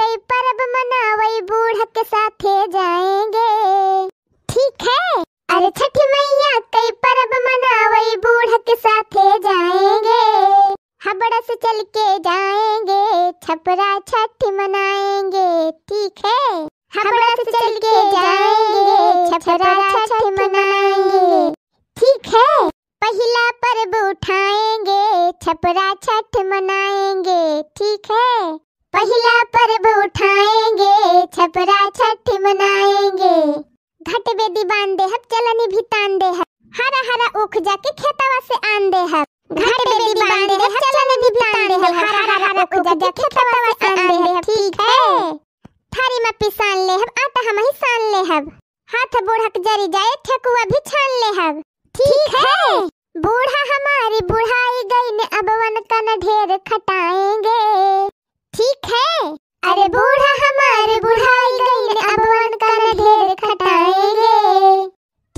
कई पर्व मनावई बूढ़ के साथे जाएंगे ठीक है अरे छठी मैया कई पर्व मनावई बूढ़ के साथे जाएंगे हबड़ा से चल के जाएंगे छपरा छठ मनाएंगे ठीक है हबड़ा से चल के जाएंगे छपरा छठ मनाएंगे ठीक है पहला पर्व उठाएंगे छपरा छठ मनाएंगे ठीक है पहला पर्व उठाएंगे छपरा छठी मनाएंगे घट बेदी बांधे हब चलनी भी तांदे हब हरा हरा उख जाके खेतवा से आंदे हब घट बेदी बांधे हब चलनी भी तांदे हब हरा हरा उख जाके खेतवा से आंदे हब ठीक है थारी में पिसान ले हब आटा हम ही सान ले हब हाथ बूढ़क जरी जाए ठेकुआ भी छान ले हब ठीक है बूढ़ा हमारी बुढ़ाई गई ने अब वन कन ढेर खटाएंगे ठीक है अरे बूढ़ा हमारे बुढ़ाई गई अब वन का ढेर खटाएंगे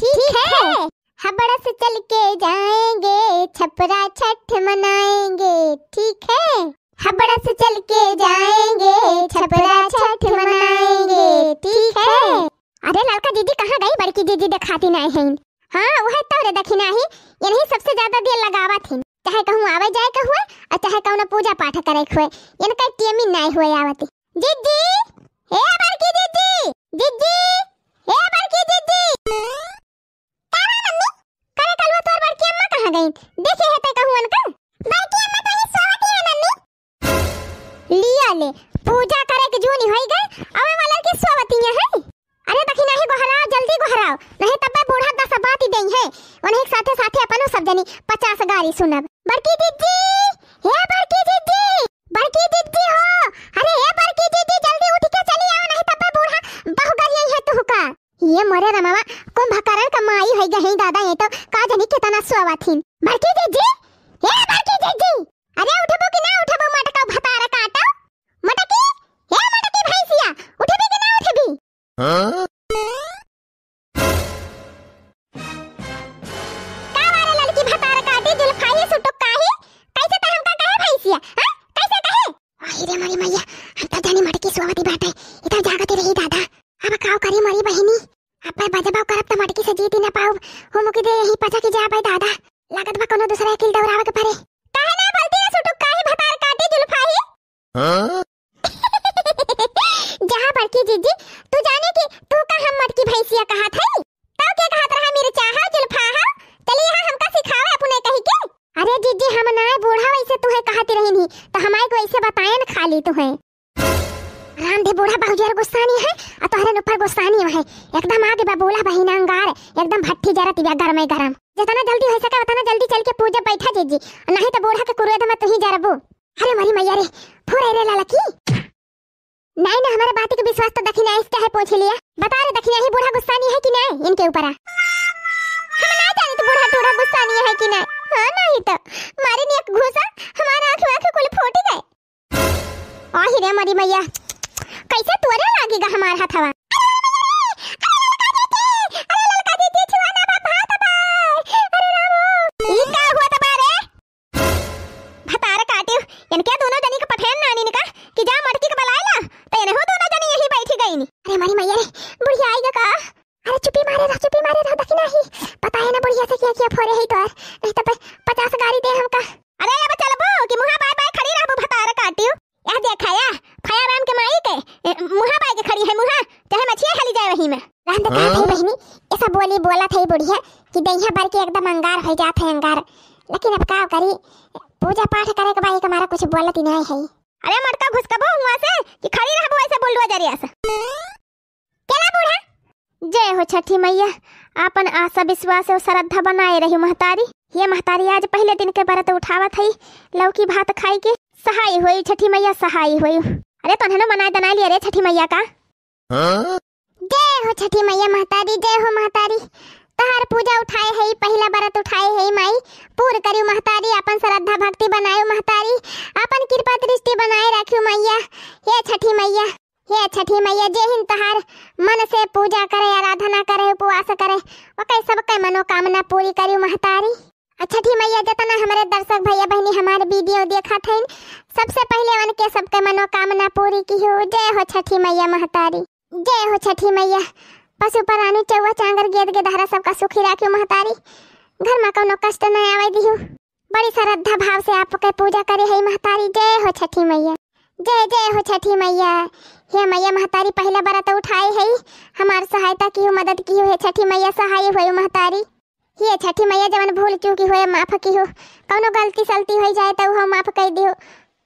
ठीक है हबड़ा से चल के जाएंगे छपरा छठ मनाएंगे ठीक है हबड़ा से चल के जाएंगे छपरा छठ मनाएंगे ठीक है अरे लड़का दीदी कहाँ गई बड़की दीदी दिखाती नहीं हाँ वह तो देखी नहीं यही सबसे ज्यादा दिल लगावा थी चाहे कहूं आवे जाए का हुए और चाहे कहूँ पूजा पाठ करे हुए यानी कहीं टेमी नहीं हुए आवती दीदी हे अबर की दीदी दीदी हे अबर की दीदी तारा मम्मी करे कलवा तोर बड़की अम्मा कहां गई देखे है तय तो कहूँ अनका बड़की अम्मा तो ये सोती है मम्मी लिया ले पूजा करे के जूनी होई गए अब वाला की सोवती है अरे बखी नहीं गोहराओ जल्दी गोहराओ नहीं तब बूढ़ा दस बात ही देई है उन्हें एक साथे साथे सब जनी पचास गाली सुनब बड़की दीदी हे बड़की दीदी बड़की दीदी हो अरे हे बड़की दीदी जल्दी उठ के चली आओ नहीं तब तो बूढ़ा बहु गलियई है तू का ये मरे रमावा कोन भकारन का माई है गही दादा ये तो का जनी कितना सुवा थीन बड़की दीदी हे बड़की दीदी अरे उठबो कि ना उठबो मटका भतारा काटो तो? मटकी हे मटकी भैंसिया उठबी कि ना उठबी हां जर गुस्सानी है और तोहरे ऊपर गुस्सानी है एकदम आगे बबूला बहिना अंगार एकदम भट्टी जरा तिबिया गरम है गरम जितना जल्दी हो सके उतना जल्दी चल के पूजा बैठा जी नहीं तो बूढ़ा के कुरवे तो मैं तू ही जरबू अरे मरी मैया रे फोर रे लड़की नहीं ना हमारे बात के विश्वास तो दखिना इसका है पूछ लिया बता रे दखिना ही बूढ़ा गुस्सानी है कि नहीं इनके ऊपर हम ना जाने तो बूढ़ा टूढ़ा गुस्सानी है कि नहीं हां नहीं तो मारे ने एक घुसा हमारा आंख आंख कुल फूट गए आही रे मरी मैया पैसा तोरा लागेगा हमारा हथवा अब का करी पूजा पाठ करे के भाई हमारा कुछ बोलत नहीं है अरे मटका घुस कबो हुआ से कि खड़ी रहबो ऐसे बोल दो जरिया से केला बूढ़ा जय हो छठी मैया अपन आशा विश्वास और श्रद्धा बनाए रही महतारी ये महतारी आज पहले दिन के व्रत उठावत है लौकी भात खाई के सहाय होई छठी मैया सहाय होई अरे तोहनो मनाए दना लिया रे छठी मैया का हां जय हो छठी मैया महतारी जय हो महतारी तहार पूजा उठाए है पहला बरत उठाए है माई पूर करियो महतारी अपन श्रद्धा भक्ति बनायो महतारी अपन कृपा दृष्टि बनाए रखियो मैया हे छठी मैया हे छठी मैया जे हिन तहार मन से पूजा करे आराधना करे उपवास करे ओके सब के मनोकामना पूरी करियो महतारी अच्छा छठी मैया जतना हमारे दर्शक भैया बहनी हमारे वीडियो देखा थे सबसे पहले उनके सबके मनोकामना पूरी की हो जय हो छठी मैया महतारी जय हो छठी मैया पशुपरानी चौवा चांगर गेद के धारा सबका सुखी राखियो महतारी घर में कोनो कष्ट न आवे दियो बड़ी श्रद्धा भाव से आपके पूजा करे है महतारी जय हो छठी मैया जय जय हो छठी मैया हे मैया महतारी पहला बार तो उठाए है हमार सहायता की हो मदद की हो हे छठी मैया सहाय हो महतारी ये छठी मैया जवन भूल चूकी हो माफ की हो कोनो गलती सलती हो जाए तो हम माफ कर दियो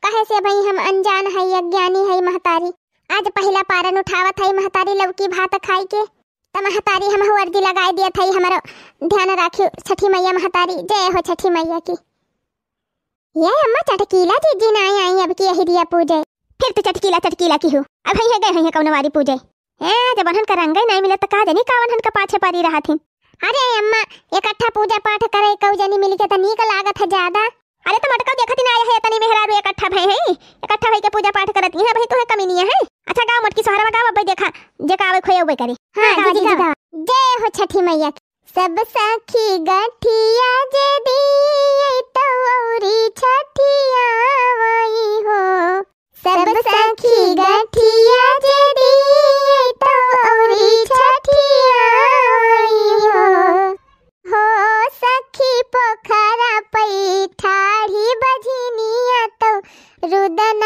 कहे से भाई हम अनजान है अज्ञानी है महतारी आज पहला पारण उठावत है महतारी लौकी भात खाई के महतारी हम हो अर्जी लगाए दिया था हमारा ध्यान राखियो छठी मैया महतारी जय हो छठी मैया की ये अम्मा चटकीला जी जी ना आई अब की यही दिया पूजे फिर तो चटकीला चटकीला की हो अब हई गए हैं कौन वारी पूजे ए जब हन का रंग नहीं मिला तो का जानी कावन हन का पाछे पारी रहा थी अरे अम्मा इकट्ठा पूजा पाठ करे कौ जानी मिल के तो नीक लागत है ज्यादा अरे तो मटका के खतिन तो आया है तनी मेहरारू इकट्ठा भई है इकट्ठा भई के पूजा पाठ करती है भई तो है कमी नहीं है अच्छा गांव मटकी सहारा में गांव भाई देखा जे कावे खोए उबे करी हां दादी दादा जे हो छठी मैया की सब साखी गठिया जे दी तो औरी छठिया वही हो सब साखी गठिया जे दी तो औरी छठिया वही हो हो सखी पोखरा पई ರುದನ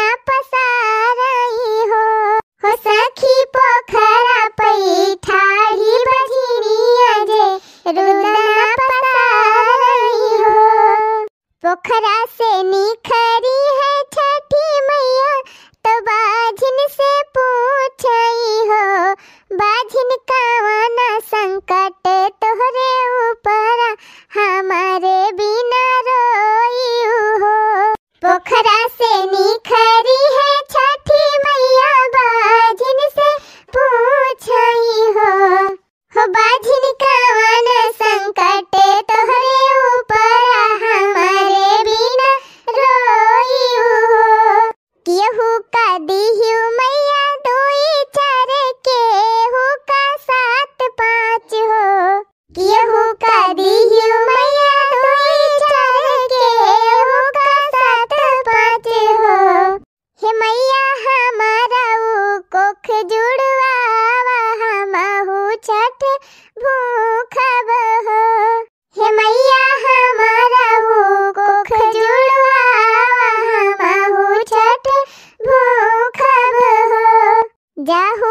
भूख हे मैया हमारा हो को छठ भूख बहो जाहो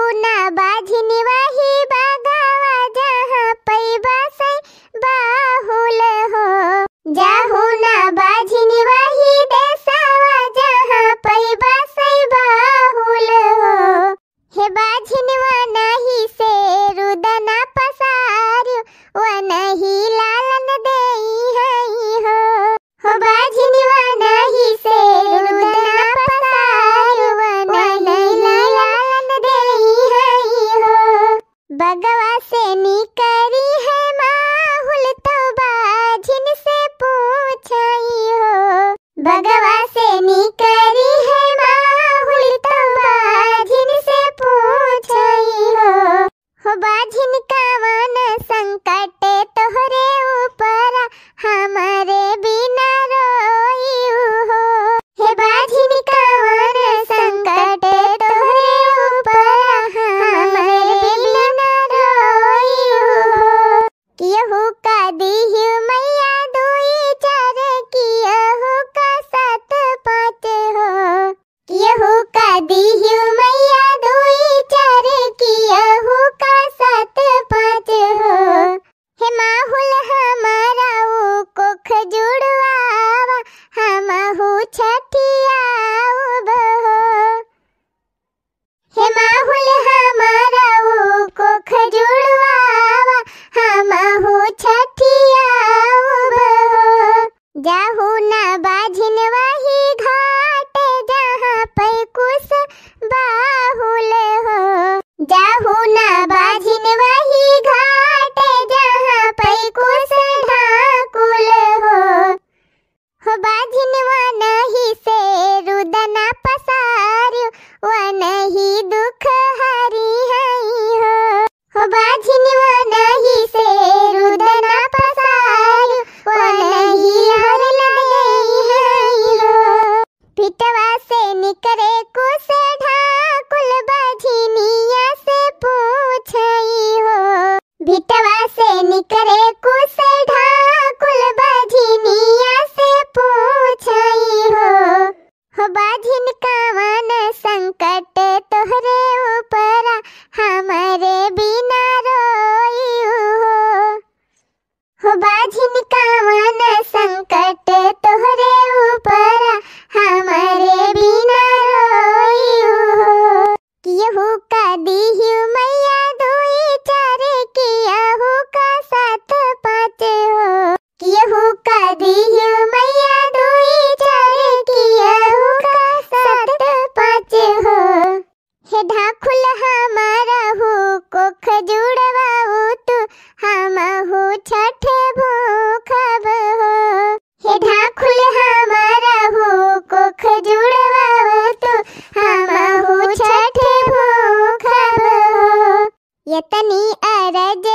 எத்தனி அரஜ